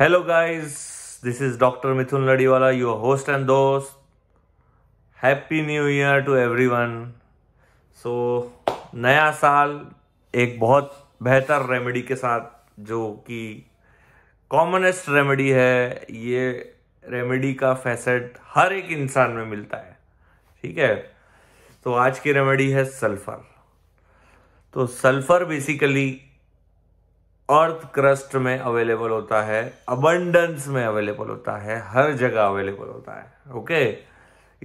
hello guys this is doctor Mithun Ladiwala your host and दोस्त happy new year to everyone so नया साल एक बहुत बेहतर रेमेडी के साथ जो कि कॉमनेस्ट रेमेडी है ये रेमेडी का फैसेट हर एक इंसान में मिलता है ठीक है तो आज की रेमेडी है सल्फर तो सल्फर बेसिकली अर्थ क्रस्ट में अवेलेबल होता है अबंडेंस में अवेलेबल होता है हर जगह अवेलेबल होता है ओके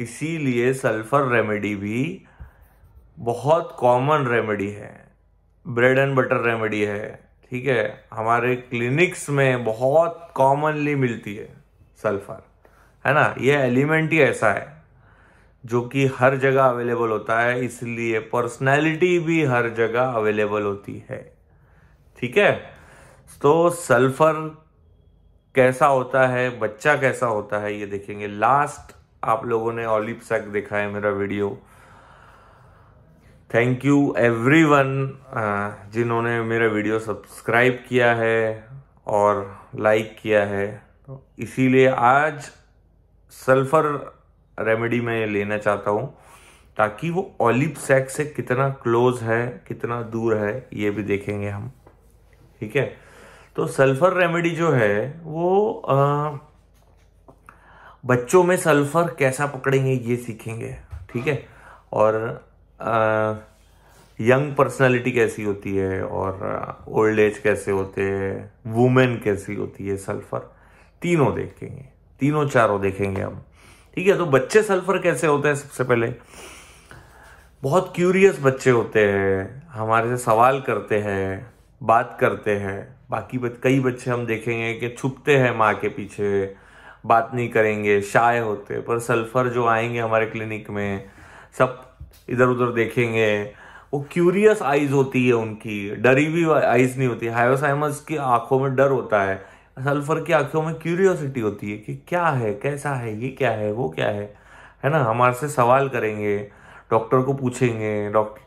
इसीलिए सल्फर रेमेडी भी बहुत कॉमन रेमेडी है ब्रेड एंड बटर रेमेडी है ठीक है हमारे क्लिनिक्स में बहुत कॉमनली मिलती है सल्फर है ना ये एलिमेंट ही ऐसा है जो कि हर जगह अवेलेबल होता है इसलिए पर्सनैलिटी भी हर जगह अवेलेबल होती है ठीक है तो सल्फर कैसा होता है बच्चा कैसा होता है ये देखेंगे लास्ट आप लोगों ने ऑलिप सैक देखा है मेरा वीडियो थैंक यू एवरीवन जिन्होंने मेरा वीडियो सब्सक्राइब किया है और लाइक किया है तो इसीलिए आज सल्फर रेमेडी में लेना चाहता हूँ ताकि वो ऑलिप सैक से कितना क्लोज है कितना दूर है ये भी देखेंगे हम ठीक है तो सल्फर रेमेडी जो है वो आ, बच्चों में सल्फर कैसा पकड़ेंगे ये सीखेंगे ठीक है और आ, यंग पर्सनालिटी कैसी होती है और ओल्ड एज कैसे होते हैं वुमेन कैसी होती है सल्फर तीनों देखेंगे तीनों चारों देखेंगे हम ठीक है तो बच्चे सल्फर कैसे होते हैं सबसे पहले बहुत क्यूरियस बच्चे होते हैं हमारे से सवाल करते हैं बात करते हैं बाकी बच, कई बच्चे हम देखेंगे कि छुपते हैं माँ के पीछे बात नहीं करेंगे शाय होते पर सल्फर जो आएंगे हमारे क्लिनिक में सब इधर उधर देखेंगे वो क्यूरियस आइज होती है उनकी डरी भी आइज नहीं होती हायोसाइमस की आंखों में डर होता है सल्फर की आंखों में क्यूरियोसिटी होती है कि क्या है कैसा है ये क्या है वो क्या है है ना हमारे से सवाल करेंगे डॉक्टर को पूछेंगे डॉक्टर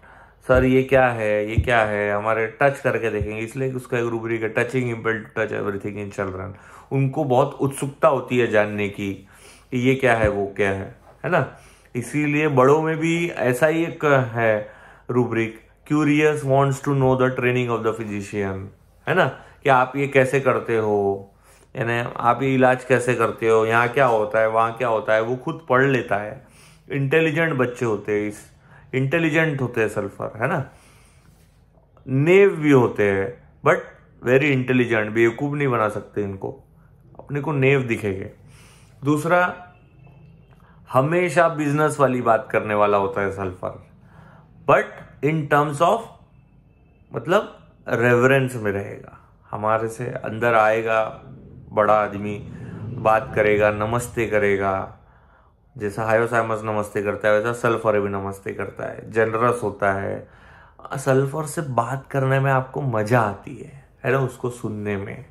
सर ये क्या है ये क्या है हमारे टच करके देखेंगे इसलिए उसका एक रूबरी का touching impulse touch everything in children उनको बहुत उत्सुकता होती है जानने की कि ये क्या है वो क्या है है ना इसीलिए बड़ों में भी ऐसा ही एक है rubric curious wants to know the training of the physician है ना कि आप ये कैसे करते हो यानी आप ये इलाज कैसे करते हो यहाँ क्या होता है वहाँ क्या होता है वो खुद पढ़ लेता है इंटेलिजेंट बच्चे होते हैं इस इंटेलिजेंट होते हैं सल्फर है ना नेव भी होते हैं बट वेरी इंटेलिजेंट बेवकूफ़ नहीं बना सकते इनको अपने को नेव दिखेंगे दूसरा हमेशा बिजनेस वाली बात करने वाला होता है sulphur but in terms of मतलब रेवरेंस में रहेगा हमारे से अंदर आएगा बड़ा आदमी बात करेगा नमस्ते करेगा जैसा हायोसाइमस नमस्ते करता है वैसा सल्फर भी नमस्ते करता है जनरस होता है सल्फर से बात करने में आपको मज़ा आती है है ना उसको सुनने में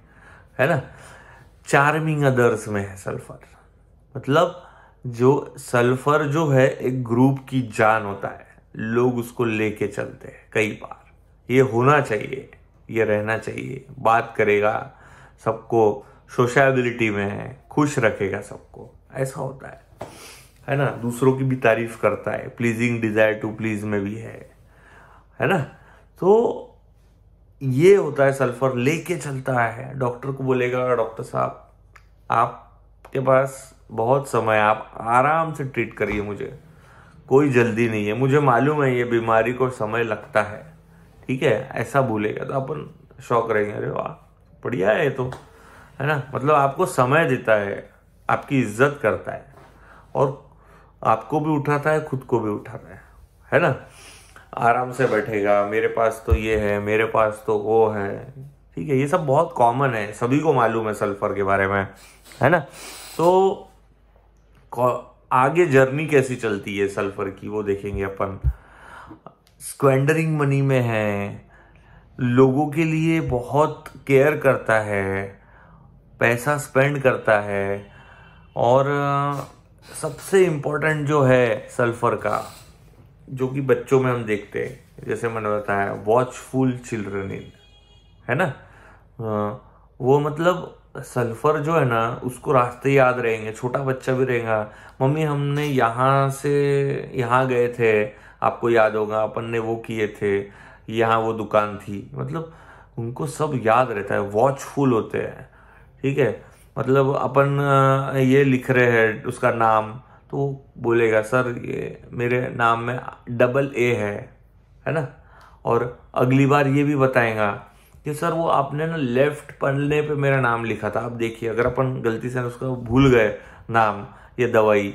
है ना चार्मिंग अदर्स में है सल्फर मतलब जो सल्फर जो है एक ग्रुप की जान होता है लोग उसको लेके चलते हैं कई बार ये होना चाहिए ये रहना चाहिए बात करेगा सबको सोशाबिलिटी में है खुश रखेगा सबको ऐसा होता है है ना दूसरों की भी तारीफ करता है प्लीजिंग डिजायर टू प्लीज में भी है है ना तो ये होता है सल्फर लेके चलता है डॉक्टर को बोलेगा डॉक्टर साहब आपके पास बहुत समय आप आराम से ट्रीट करिए मुझे कोई जल्दी नहीं है मुझे मालूम है ये बीमारी को समय लगता है ठीक है ऐसा बोलेगा तो अपन शौक रहेंगे अरे वाह बढ़िया है तो है ना मतलब आपको समय देता है आपकी इज्जत करता है और आपको भी उठाता है खुद को भी उठाना है है ना आराम से बैठेगा मेरे पास तो ये है मेरे पास तो वो है ठीक है ये सब बहुत कॉमन है सभी को मालूम है सल्फर के बारे में है ना तो आगे जर्नी कैसी चलती है सल्फर की वो देखेंगे अपन स्क्वेंडरिंग मनी में है लोगों के लिए बहुत केयर करता है पैसा स्पेंड करता है और सबसे इम्पोर्टेंट जो है सल्फर का जो कि बच्चों में हम देखते हैं जैसे मैंने बताया वॉचफुल चिल्ड्रन इन है ना वो मतलब सल्फर जो है ना उसको रास्ते याद रहेंगे छोटा बच्चा भी रहेगा मम्मी हमने यहाँ से यहाँ गए थे आपको याद होगा अपन ने वो किए थे यहाँ वो दुकान थी मतलब उनको सब याद रहता है वॉचफुल होते हैं ठीक है मतलब अपन ये लिख रहे हैं उसका नाम तो बोलेगा सर ये मेरे नाम में डबल ए है है ना और अगली बार ये भी बताएगा कि सर वो आपने ना लेफ्ट पढ़ने पे मेरा नाम लिखा था आप देखिए अगर अपन गलती से उसका भूल गए नाम ये दवाई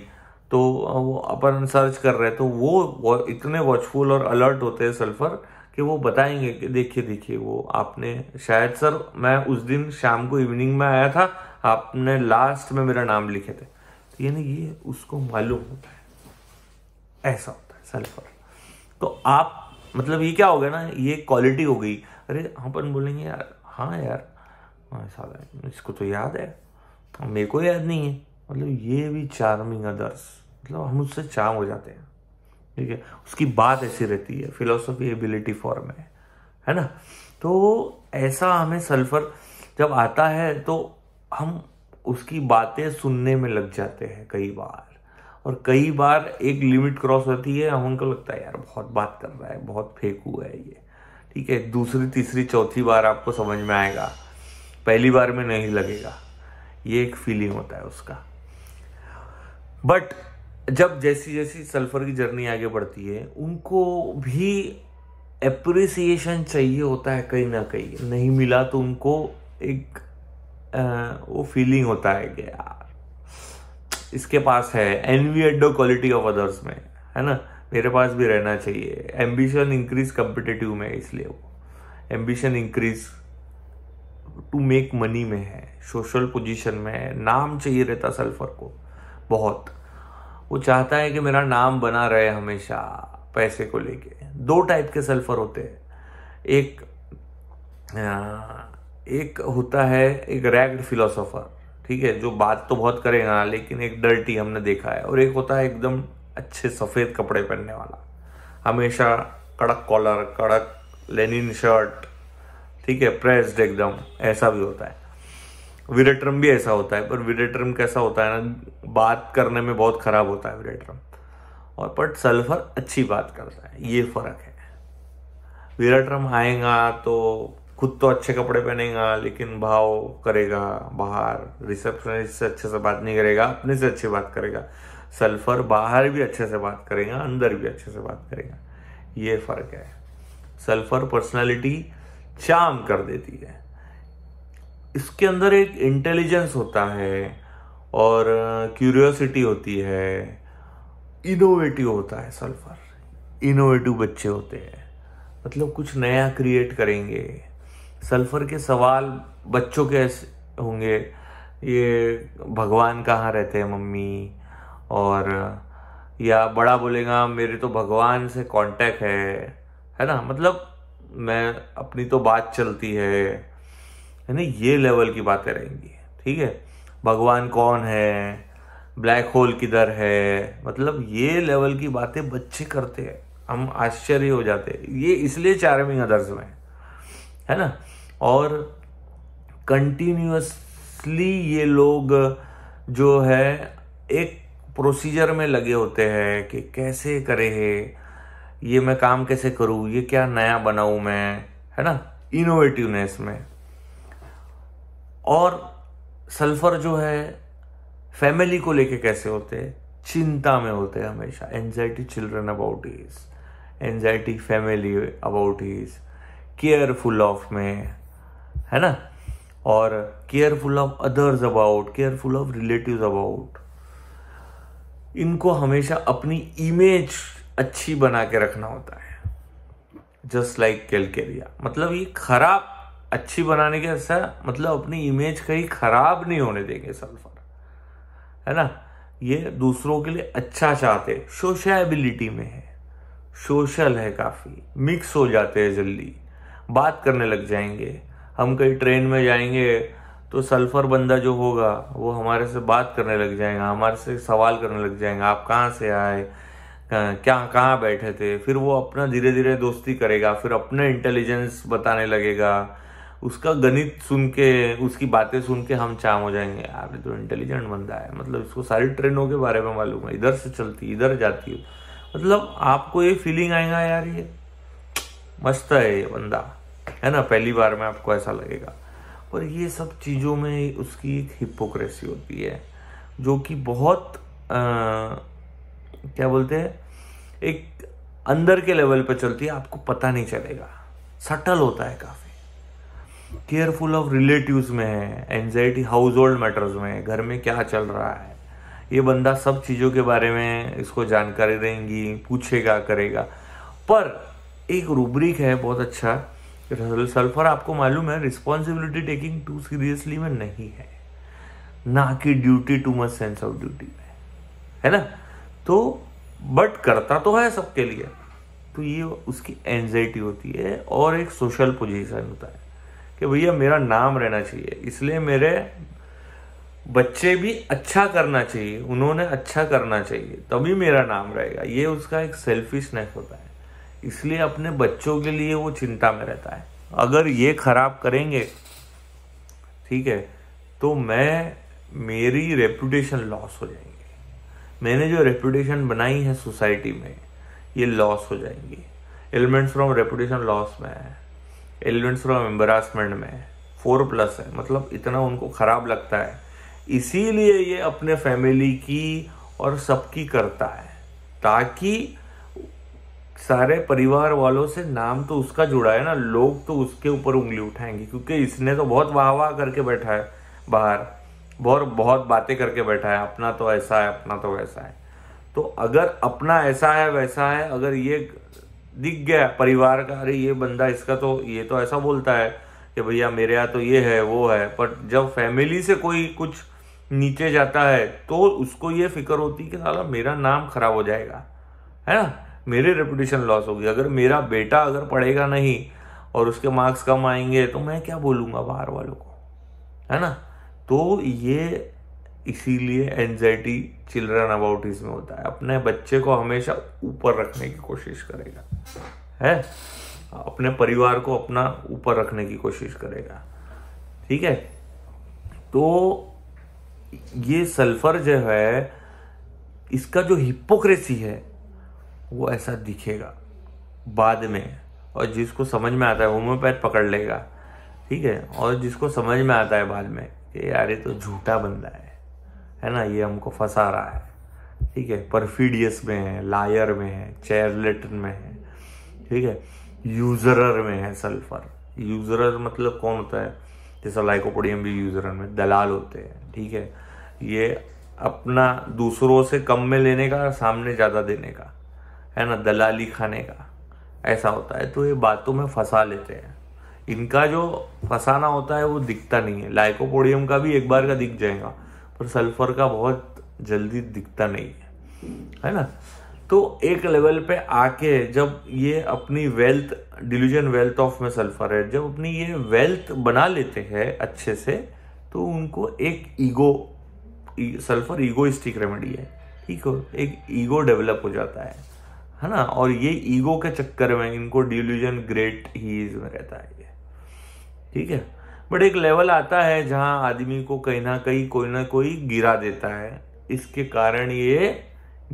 तो वो अपन सर्च कर रहे हैं तो वो इतने वॉचफुल और अलर्ट होते हैं सल्फर कि वो बताएंगे कि देखिए देखिए वो आपने शायद सर मैं उस दिन शाम को इवनिंग में आया था आपने लास्ट में मेरा नाम लिखे थे तो यानी ये उसको मालूम होता है ऐसा होता है सल्फर तो आप मतलब ये क्या हो गया ना ये क्वालिटी हो गई अरे हम अपन बोलेंगे यार हाँ यार हाँ, ऐसा इसको तो याद है हाँ, मेरे को याद नहीं है मतलब ये भी चार्मिंग अदर्स मतलब हम उससे चार्म हो जाते हैं ठीक है उसकी बात ऐसी रहती है फिलोसफी एबिलिटी फॉर्म है है ना तो ऐसा हमें सल्फर जब आता है तो हम उसकी बातें सुनने में लग जाते हैं कई बार और कई बार एक लिमिट क्रॉस होती है हम उनको लगता है यार बहुत बात कर रहा है बहुत फेक हुआ है ये ठीक है दूसरी तीसरी चौथी बार आपको समझ में आएगा पहली बार में नहीं लगेगा ये एक फीलिंग होता है उसका बट जब जैसी जैसी सल्फर की जर्नी आगे बढ़ती है उनको भी एप्रिसिएशन चाहिए होता है कहीं ना कहीं नहीं मिला तो उनको एक आ, वो फीलिंग होता है कि यार इसके पास है एनवी एडो क्वालिटी ऑफ अदर्स में है ना मेरे पास भी रहना चाहिए एम्बिशन इंक्रीज कम्पिटेटिव में इसलिए वो ambition increase to make money में है सोशल पोजीशन में है नाम चाहिए रहता सल्फर को बहुत वो चाहता है कि मेरा नाम बना रहे हमेशा पैसे को लेके दो टाइप के सल्फर होते हैं एक एक होता है एक रैग्ड फिलोसोफर ठीक है जो बात तो बहुत करेगा लेकिन एक डर्टी हमने देखा है और एक होता है एकदम अच्छे सफ़ेद कपड़े पहनने वाला हमेशा कड़क कॉलर कड़क लेनिन शर्ट ठीक है प्रेस्ड एकदम ऐसा भी होता है विरेट्रम भी ऐसा होता है पर विरेट्रम कैसा होता है ना बात करने में बहुत ख़राब होता है विरेट्रम और बट सल्फर अच्छी बात करता है ये फ़र्क है विरेट्रम आएगा तो खुद तो अच्छे कपड़े पहनेगा लेकिन भाव करेगा बाहर रिसेप्शनिस्ट से अच्छे से बात नहीं करेगा अपने से अच्छी बात करेगा सल्फर बाहर भी अच्छे से बात करेगा अंदर भी अच्छे से बात करेगा ये फ़र्क है सल्फर पर्सनालिटी चाम कर देती है इसके अंदर एक इंटेलिजेंस होता है और क्यूरियोसिटी होती है इनोवेटिव होता है सल्फर इनोवेटिव बच्चे होते हैं मतलब कुछ नया क्रिएट करेंगे सल्फर के सवाल बच्चों के होंगे ये भगवान कहाँ रहते हैं मम्मी और या बड़ा बोलेगा मेरे तो भगवान से कांटेक्ट है है ना मतलब मैं अपनी तो बात चलती है है ना ये लेवल की बातें रहेंगी ठीक है भगवान कौन है ब्लैक होल किधर है मतलब ये लेवल की बातें बच्चे करते हैं हम आश्चर्य हो जाते हैं ये इसलिए चार्मिंग अदर्स में है ना और कंटिन्यूसली ये लोग जो है एक प्रोसीजर में लगे होते हैं कि कैसे करे है ये मैं काम कैसे करूँ ये क्या नया बनाऊँ मैं है ना इनोवेटिवनेस में और सल्फर जो है फैमिली को लेके कैसे होते हैं चिंता में होते हैं हमेशा anxiety children about is anxiety family about his careful of में है ना और careful of others about careful of relative about इनको हमेशा अपनी इमेज अच्छी बना के रखना होता है जस्ट लाइक कैलकेरिया मतलब ये खराब अच्छी बनाने के ऐसा मतलब अपनी इमेज कहीं खराब नहीं होने देंगे सल्फर है ना ये दूसरों के लिए अच्छा चाहते सोशलिटी में है सोशल है काफ़ी मिक्स हो जाते हैं जल्दी बात करने लग जाएंगे हम कहीं ट्रेन में जाएंगे तो सल्फर बंदा जो होगा वो हमारे से बात करने लग जाएगा हमारे से सवाल करने लग जाएंगे आप कहाँ से आए क्या कहाँ बैठे थे फिर वो अपना धीरे धीरे दोस्ती करेगा फिर अपने इंटेलिजेंस बताने लगेगा उसका गणित सुन के उसकी बातें सुन के हम चाम हो जाएंगे यार जो इंटेलिजेंट बंदा है मतलब इसको सारी ट्रेनों के बारे में मालूम है इधर से चलती इधर जाती है मतलब आपको ये फीलिंग आएगा यार ये मस्त है ये बंदा है ना पहली बार में आपको ऐसा लगेगा पर ये सब चीज़ों में उसकी एक हिपोक्रेसी होती है जो कि बहुत आ, क्या बोलते हैं एक अंदर के लेवल पर चलती है आपको पता नहीं चलेगा सटल होता है काफ़ी केयरफुल ऑफ रिलेटिव्स में है एनजाइटी हाउस होल्ड मैटर्स में है घर में क्या चल रहा है ये बंदा सब चीज़ों के बारे में इसको जानकारी देंगी पूछेगा करेगा पर एक रूब्रिक है बहुत अच्छा सल्फर आपको मालूम है रिस्पॉन्सिबिलिटी टेकिंग टू सीरियसली में नहीं है ना कि duty too much sense of duty में है ना तो बट करता तो है सबके लिए तो ये उसकी एंजाइटी होती है और एक सोशल पोजिशन होता है कि भैया मेरा नाम रहना चाहिए इसलिए मेरे बच्चे भी अच्छा करना चाहिए उन्होंने अच्छा करना चाहिए तभी मेरा नाम रहेगा ये उसका एक सेल्फिशनेस होता है इसलिए अपने बच्चों के लिए वो चिंता में रहता है अगर ये खराब करेंगे ठीक है तो मैं मेरी रेपुटेशन लॉस हो जाएंगे मैंने जो रेपुटेशन बनाई है सोसाइटी में ये लॉस हो जाएंगी एलिमेंट्स फ्रॉम रेपुटेशन लॉस में है एलिमेंट्स फ्रॉम एम्बरासमेंट में फोर प्लस है मतलब इतना उनको खराब लगता है इसीलिए ये अपने फैमिली की और सबकी करता है ताकि सारे परिवार वालों से नाम तो उसका जुड़ा है ना लोग तो उसके ऊपर उंगली उठाएंगे क्योंकि इसने तो बहुत वाह वाह करके बैठा है बाहर बहुत बहुत बातें करके बैठा है अपना तो ऐसा है अपना तो वैसा है तो अगर अपना ऐसा है वैसा है अगर ये दिख गया परिवार का अरे ये बंदा इसका तो ये तो ऐसा बोलता है कि भैया मेरे यहाँ तो ये है वो है पर जब फैमिली से कोई कुछ नीचे जाता है तो उसको ये फिक्र होती कि साला मेरा नाम खराब हो जाएगा है ना मेरे रेपुटेशन लॉस होगी अगर मेरा बेटा अगर पढ़ेगा नहीं और उसके मार्क्स कम आएंगे तो मैं क्या बोलूँगा बाहर वालों को है ना तो ये इसीलिए एनजाइटी चिल्ड्रन अबाउट इसमें होता है अपने बच्चे को हमेशा ऊपर रखने की कोशिश करेगा है अपने परिवार को अपना ऊपर रखने की कोशिश करेगा ठीक है तो ये सल्फर जो है इसका जो हिपोक्रेसी है वो ऐसा दिखेगा बाद में और जिसको समझ में आता है होम्योपैथ पकड़ लेगा ठीक है और जिसको समझ में आता है बाद में कि यार ये तो झूठा बंदा है है ना ये हमको फंसा रहा है ठीक है परफीडियस में है लायर में है चेयरलेटन में है ठीक है यूजरर में है सल्फर यूजरर मतलब कौन होता है जैसा लाइकोपोडियम भी यूजरर में दलाल होते हैं ठीक है ये अपना दूसरों से कम में लेने का सामने ज़्यादा देने का है ना दलाली खाने का ऐसा होता है तो ये बातों में फंसा लेते हैं इनका जो फंसाना होता है वो दिखता नहीं है लाइकोपोडियम का भी एक बार का दिख जाएगा पर सल्फर का बहुत जल्दी दिखता नहीं है है ना तो एक लेवल पे आके जब ये अपनी वेल्थ डिल्यूजन वेल्थ ऑफ में सल्फर है जब अपनी ये वेल्थ बना लेते हैं अच्छे से तो उनको एक ईगो सल्फर ईगोइस्टिक रेमेडी है ठीक हो एक ईगो डेवलप हो जाता है है ना और ये ईगो के चक्कर में इनको डिल्यूजन ग्रेट ही में रहता है ठीक है बट एक लेवल आता है जहाँ आदमी को कहीं ना कहीं कोई ना कोई गिरा देता है इसके कारण ये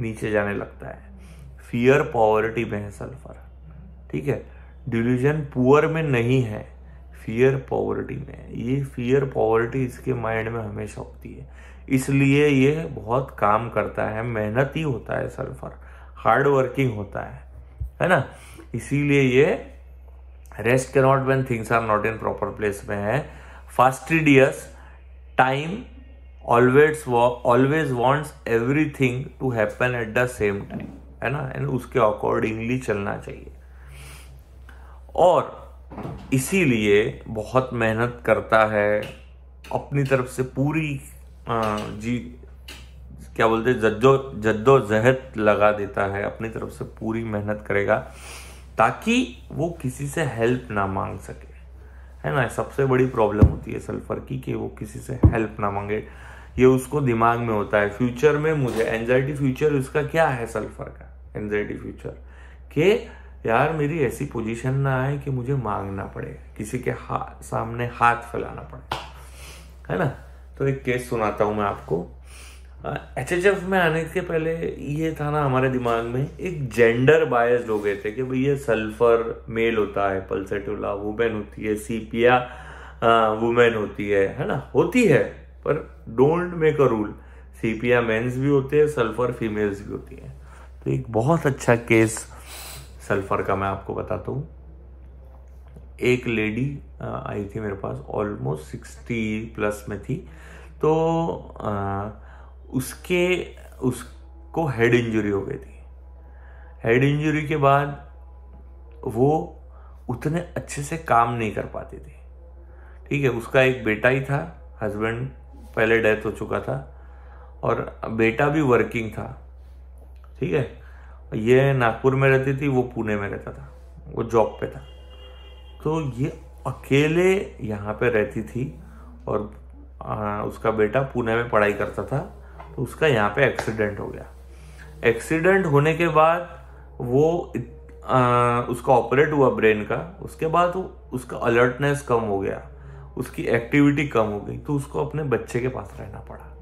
नीचे जाने लगता है फियर पॉवर्टी में है सल्फर ठीक है डिलीजन पुअर में नहीं है फियर पॉवर्टी में ये फियर पॉवर्टी इसके माइंड में हमेशा होती है इसलिए ये बहुत काम करता है मेहनती होता है सल्फर हार्ड वर्किंग होता है है ना इसीलिए ये रेस्ट के not when things are not in proper place में है fastidious time always always wants everything to happen at the same time है ना एंड उसके अकॉर्डिंगली चलना चाहिए और इसीलिए बहुत मेहनत करता है अपनी तरफ से पूरी जी क्या बोलते जद्दो जद्दोजहद लगा देता है अपनी तरफ से पूरी मेहनत करेगा ताकि वो किसी से हेल्प ना मांग सके है ना सबसे बड़ी प्रॉब्लम होती है सल्फर की कि वो किसी से हेल्प ना मांगे ये उसको दिमाग में होता है फ्यूचर में मुझे एनजाइटी फ्यूचर उसका क्या है सल्फर का एनजाइटी फ्यूचर कि यार मेरी ऐसी पोजीशन ना आए कि मुझे मांगना पड़े किसी के हा, सामने हाथ फैलाना पड़े है ना तो एक केस सुनाता हूँ मैं आपको एच एच एफ में आने के पहले ये था ना हमारे दिमाग में एक जेंडर बायस हो गए थे कि भाई ये सल्फर मेल होता है पल्सेटोला वुमेन होती है सीपिया हाँ, वुमेन होती है है ना होती है पर don't make a rule sepia men's भी होते हैं सल्फर फीमेल्स भी होती हैं तो एक बहुत अच्छा केस सल्फर का मैं आपको बताता हूँ एक लेडी हाँ, आई थी मेरे पास ऑलमोस्ट सिक्सटी प्लस में थी तो आ, हाँ, उसके उसको हेड इंजरी हो गई थी हेड इंजरी के बाद वो उतने अच्छे से काम नहीं कर पाती थी ठीक है उसका एक बेटा ही था हस्बैंड पहले डेथ हो चुका था और बेटा भी वर्किंग था ठीक है ये नागपुर में रहती थी वो पुणे में रहता था वो जॉब पे था तो ये अकेले यहाँ पे रहती थी और आ, उसका बेटा पुणे में पढ़ाई करता था तो उसका यहाँ पे एक्सीडेंट हो गया एक्सीडेंट होने के बाद वो आ, उसका ऑपरेट हुआ ब्रेन का उसके बाद वो उसका अलर्टनेस कम हो गया उसकी एक्टिविटी कम हो गई तो उसको अपने बच्चे के पास रहना पड़ा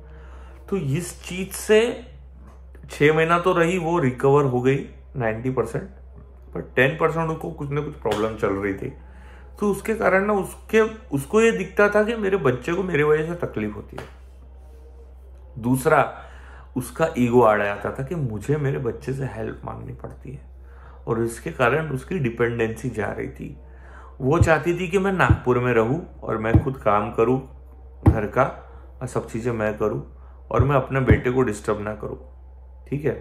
तो इस चीज से छः महीना तो रही वो रिकवर हो गई ninety percent but ten percent उसको कुछ ना कुछ प्रॉब्लम चल रही थी तो उसके कारण ना उसके उसको ये दिखता था कि मेरे बच्चे को मेरे वजह से तकलीफ होती है दूसरा उसका ईगो आ जाता था कि मुझे मेरे बच्चे से हेल्प मांगनी पड़ती है और इसके कारण उसकी डिपेंडेंसी जा रही थी वो चाहती थी कि मैं नागपुर में रहूं और मैं खुद काम करूं घर का और सब चीज़ें मैं करूं और मैं अपने बेटे को डिस्टर्ब ना करूं ठीक है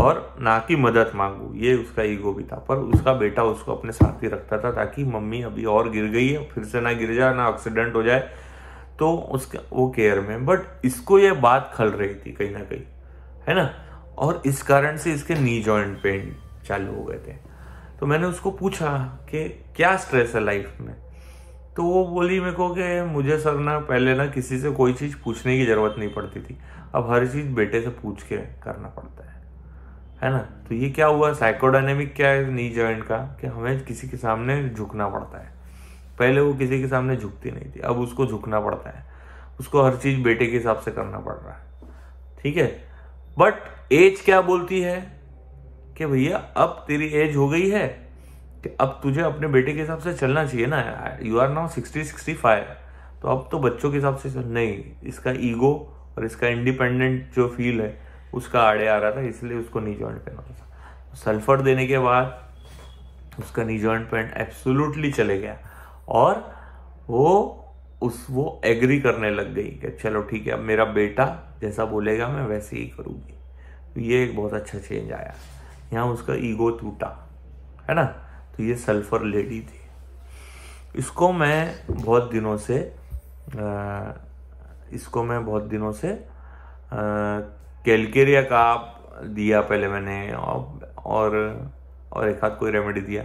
और ना कि मदद मांगू ये उसका ईगो भी था पर उसका बेटा उसको अपने साथ ही रखता था ताकि मम्मी अभी और गिर गई है फिर से ना गिर जाए ना एक्सीडेंट हो जाए तो उसके वो केयर में बट इसको ये बात खल रही थी कहीं ना कहीं है ना और इस कारण से इसके नी जॉइंट पेन चालू हो गए थे तो मैंने उसको पूछा कि क्या स्ट्रेस है लाइफ में तो वो बोली मेरे को कि मुझे सर ना पहले ना किसी से कोई चीज़ पूछने की ज़रूरत नहीं पड़ती थी अब हर चीज़ बेटे से पूछ के करना पड़ता है है ना तो ये क्या हुआ साइकोडाइनेमिक क्या है नी जॉइंट का कि हमें किसी के सामने झुकना पड़ता है पहले वो किसी के सामने झुकती नहीं थी अब उसको झुकना पड़ता है उसको हर चीज़ बेटे के हिसाब से करना पड़ रहा है ठीक है बट एज क्या बोलती है कि भैया अब तेरी एज हो गई है कि अब तुझे अपने बेटे के हिसाब से चलना चाहिए ना you are now sixty sixty five तो अब तो बच्चों के हिसाब से चल नहीं इसका ईगो और इसका इंडिपेंडेंट जो फील है उसका आड़े आ रहा था इसलिए उसको नी जॉइंट पहना था सल्फर देने के बाद उसका नी जॉइंट पैंट एब्सोल्युटली चले गया और वो उस वो एग्री करने लग गई कि चलो ठीक है अब मेरा बेटा जैसा बोलेगा मैं वैसे ही करूँगी तो ये एक बहुत अच्छा चेंज आया यहाँ उसका ईगो टूटा है ना तो ये सल्फर लेडी थी इसको मैं बहुत दिनों से इसको मैं बहुत दिनों से कैलकेरिया का दिया पहले मैंने और और एक हाथ कोई रेमेडी दिया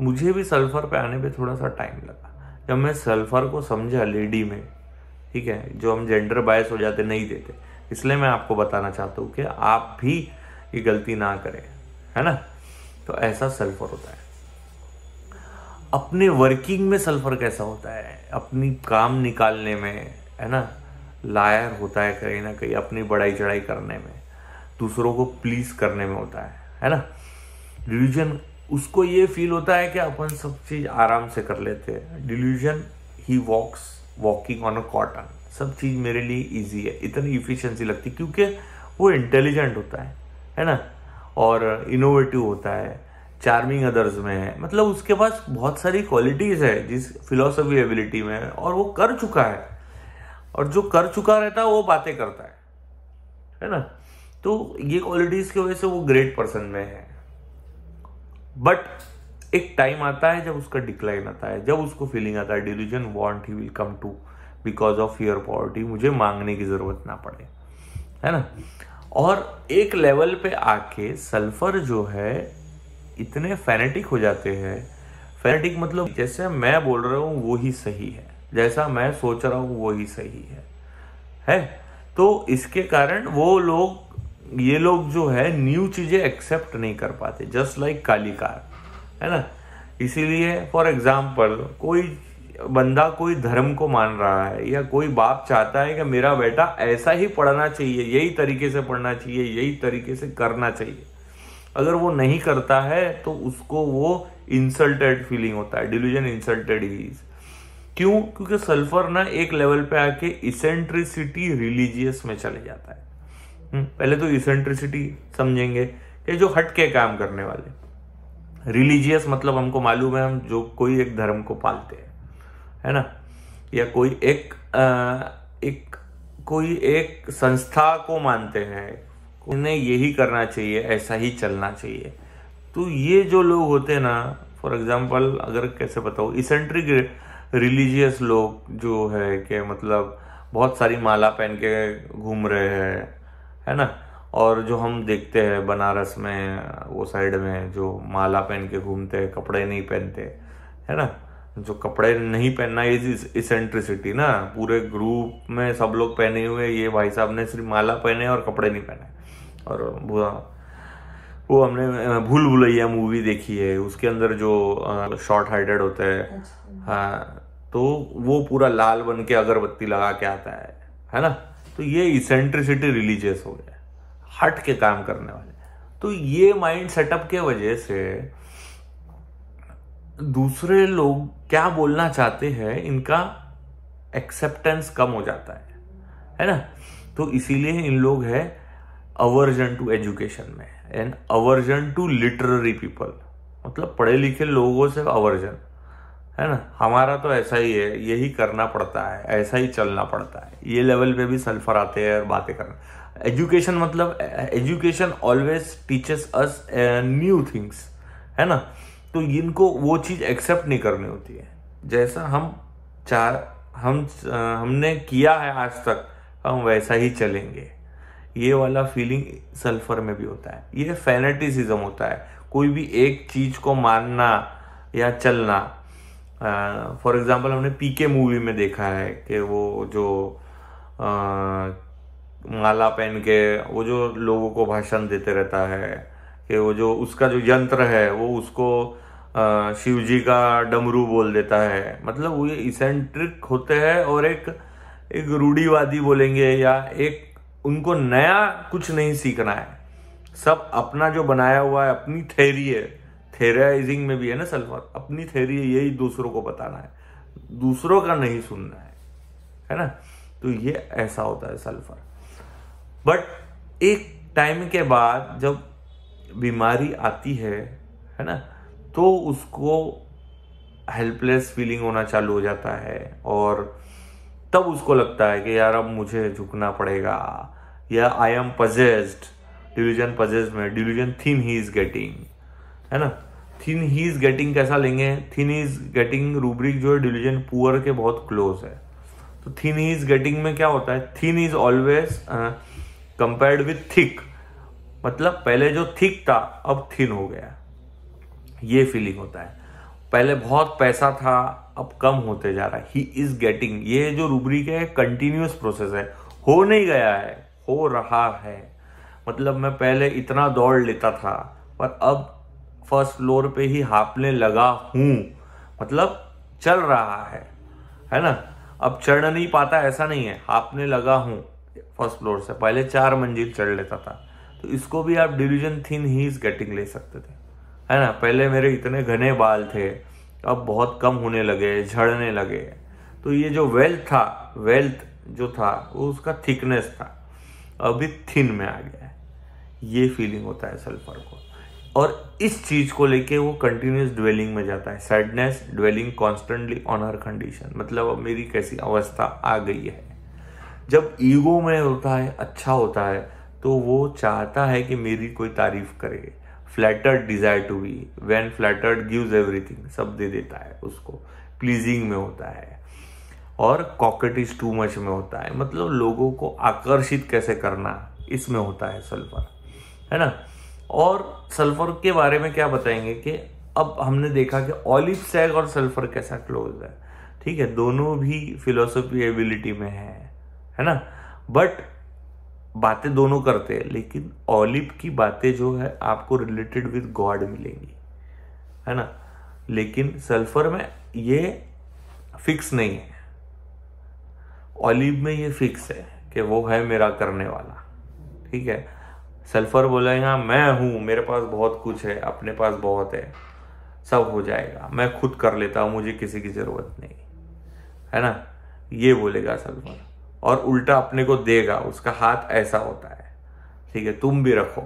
मुझे भी सल्फ़र पे आने पे थोड़ा सा टाइम लगा जब मैं सल्फ़र को समझा लेडी e में ठीक है जो हम जेंडर बायस हो जाते नहीं देते इसलिए मैं आपको बताना चाहता हूँ कि आप भी ये गलती ना करें है ना तो ऐसा सल्फ़र होता है अपने वर्किंग में सल्फ़र कैसा होता है अपनी काम निकालने में है ना लायर होता है कहीं ना कहीं अपनी बढ़ाई चढ़ाई करने में दूसरों को प्लीज करने में होता है है ना रिलीजन उसको ये फील होता है कि अपन सब चीज़ आराम से कर लेते हैं delusion he walks walking on a cotton सब चीज़ मेरे लिए इजी है इतनी इफिशियंसी लगती है क्योंकि वो इंटेलिजेंट होता है है ना और इनोवेटिव होता है चार्मिंग अदर्स में है मतलब उसके पास बहुत सारी क्वालिटीज़ है जिस फिलोसफी एबिलिटी में और वो कर चुका है और जो कर चुका रहता है वो बातें करता है है ना तो ये क्वालिटीज़ की वजह से वो ग्रेट पर्सन में है बट एक टाइम आता है जब उसका डिक्लाइन आता है जब उसको फीलिंग आता है delusion want he will come to because of fear poverty मुझे मांगने की ज़रूरत ना पड़े है ना और एक लेवल पे आके सल्फर जो है इतने फैनेटिक हो जाते हैं फैनेटिक मतलब जैसे मैं बोल रहा हूँ वो ही सही है जैसा मैं सोच रहा हूँ वो ही सही है है तो इसके कारण वो लोग ये लोग जो है न्यू चीज़ें एक्सेप्ट नहीं कर पाते जस्ट लाइक काली कार है ना इसीलिए फॉर एग्जाम्पल कोई बंदा कोई धर्म को मान रहा है या कोई बाप चाहता है कि मेरा बेटा ऐसा ही पढ़ना चाहिए यही तरीके से पढ़ना चाहिए यही तरीके से करना चाहिए अगर वो नहीं करता है तो उसको वो इंसल्टेड फीलिंग होता है डिलीजन इंसल्टेड ही क्यों क्योंकि सल्फर ना एक लेवल पे आके इसेंट्रिसिटी रिलीजियस में चले जाता है हम्म, पहले तो इसेंट्रिसिटी समझेंगे कि जो हट के काम करने वाले रिलीजियस मतलब हमको मालूम है हम जो कोई एक धर्म को पालते हैं है ना या कोई एक आ, एक कोई एक संस्था को मानते हैं उन्हें यही करना चाहिए ऐसा ही चलना चाहिए तो ये जो लोग होते हैं ना फॉर एग्जाम्पल अगर कैसे बताओ इसेंट्रिक रिलीजियस लोग जो है कि मतलब बहुत सारी माला पहन के घूम रहे हैं है ना और जो हम देखते हैं बनारस में वो साइड में जो माला पहन के घूमते हैं कपड़े नहीं पहनते है ना जो कपड़े नहीं पहनना इज इसेंट्रिसिटी ना पूरे ग्रुप में सब लोग पहने हुए ये भाई साहब ने सिर्फ माला पहने और कपड़े नहीं पहने और वो हमने भूल भुलैया मूवी देखी है उसके अंदर जो शॉर्ट हाइडेड होता है हाँ तो वो पूरा लाल बन के अगरबत्ती लगा के आता है है ना तो ये इसेंट्रिसिटी रिलीजियस हो गया हट के काम करने वाले तो ये माइंड सेटअप के वजह से दूसरे लोग क्या बोलना चाहते हैं इनका एक्सेप्टेंस कम हो जाता है है ना तो इसीलिए इन लोग है अवर्जन टू एजुकेशन में and aversion to literary people मतलब पढ़े लिखे लोगों से अवर्जन है ना हमारा तो ऐसा ही है यही करना पड़ता है ऐसा ही चलना पड़ता है ये लेवल पे भी सल्फर आते हैं और बातें करना एजुकेशन मतलब education always teaches us new things है ना तो इनको वो चीज़ एक्सेप्ट नहीं करनी होती है जैसा हम चाह हम uh, हमने किया है आज तक हम वैसा ही चलेंगे ये वाला फीलिंग सल्फर में भी होता है ये फैनेटिसिज्म होता है कोई भी एक चीज़ को मानना या चलना फॉर एग्जांपल हमने पीके मूवी में देखा है कि वो जो आ, माला पहन के वो जो लोगों को भाषण देते रहता है कि वो जो उसका जो यंत्र है वो उसको शिव जी का डमरू बोल देता है मतलब वो ये इसेंट्रिक होते हैं और एक एक रूढ़ीवादी बोलेंगे या एक उनको नया कुछ नहीं सीखना है सब अपना जो बनाया हुआ है अपनी थेरी है थेराइजिंग में भी है ना सलमान अपनी थेरी यही दूसरों को बताना है दूसरों का नहीं सुनना है है ना तो ये ऐसा होता है सल्फर बट एक टाइम के बाद जब बीमारी आती है है ना तो उसको हेल्पलेस फीलिंग होना चालू हो जाता है और तब उसको लगता है कि यार अब मुझे झुकना पड़ेगा या I am possessed division possessed में division theme he is getting है ना थिन ही इज गेटिंग कैसा लेंगे थिन इज गेटिंग रूब्रिक जो है डिविजन पुअर के बहुत क्लोज है तो थिन इज गेटिंग में क्या होता है thin is always compared with thick मतलब पहले जो थिक था अब थिन हो गया ये फीलिंग होता है पहले बहुत पैसा था अब कम होते जा रहा है ही इज गेटिंग ये जो रूबरिक है कंटिन्यूस प्रोसेस है हो नहीं गया है हो रहा है मतलब मैं पहले इतना दौड़ लेता था पर अब फर्स्ट फ्लोर पे ही हाँपने लगा हूँ मतलब चल रहा है है ना अब चढ़ नहीं पाता ऐसा नहीं है हाँपने लगा हूँ फर्स्ट फ्लोर से पहले चार मंजिल चढ़ लेता था तो इसको भी आप डिविजन थिन ही इज गेटिंग ले सकते थे है ना पहले मेरे इतने घने बाल थे अब बहुत कम होने लगे झड़ने लगे तो ये जो वेल्थ था वेल्थ जो था वो उसका थिकनेस था अभी थिन में आ गया है ये फीलिंग होता है सल्फर को और इस चीज को लेके वो कंटिन्यूस ड्वेलिंग में जाता है sadness dwelling constantly on her condition मतलब अब मेरी कैसी अवस्था आ गई है जब ईगो में होता है अच्छा होता है तो वो चाहता है कि मेरी कोई तारीफ करे flattered desire to be when flattered gives everything सब दे देता है उसको प्लीजिंग में होता है और कॉकेट इज टू मच में होता है मतलब लोगों को आकर्षित कैसे करना इसमें होता है सल्फर है ना और सल्फर के बारे में क्या बताएंगे कि अब हमने देखा कि ऑलिव सैग और सल्फर कैसा क्लोज है ठीक है दोनों भी फिलोसफी एबिलिटी में है है ना बट बातें दोनों करते हैं लेकिन ऑलिव की बातें जो है आपको रिलेटेड विद गॉड मिलेंगी है ना लेकिन सल्फर में ये फिक्स नहीं है ऑलिव में ये फिक्स है कि वो है मेरा करने वाला ठीक है सल्फर बोलेगा मैं हूँ मेरे पास बहुत कुछ है अपने पास बहुत है सब हो जाएगा मैं खुद कर लेता हूँ मुझे किसी की ज़रूरत नहीं है ना ये बोलेगा सल्फर और उल्टा अपने को देगा उसका हाथ ऐसा होता है ठीक है तुम भी रखो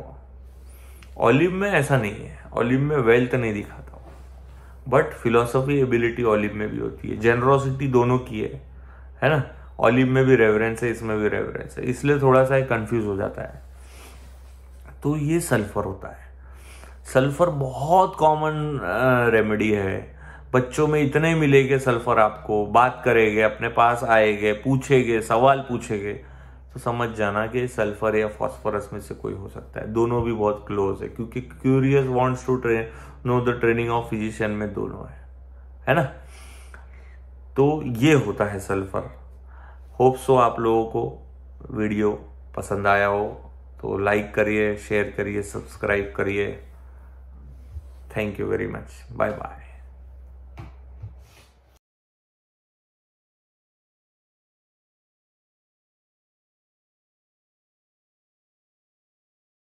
ऑलिव में ऐसा नहीं है ऑलिव में वेल्थ नहीं दिखाता बट फिलोसफी एबिलिटी ओलिव में भी होती है जेनरोसिटी दोनों की है है ना ऑलिव में भी रेवरेंस है इसमें भी रेवरेंस है इसलिए थोड़ा सा कंफ्यूज हो जाता है तो ये सल्फ़र होता है सल्फ़र बहुत कॉमन रेमेडी है बच्चों में इतने मिलेंगे सल्फ़र आपको बात करेंगे अपने पास आएंगे पूछेंगे सवाल पूछेंगे तो समझ जाना कि सल्फ़र या फॉस्फरस में से कोई हो सकता है दोनों भी बहुत क्लोज है क्योंकि curious wants to train know the training of physician में दोनों है है ना तो ये होता है सल्फ़र होप सो आप लोगों को वीडियो पसंद आया हो तो लाइक करिए शेयर करिए सब्सक्राइब करिए thank you very much bye bye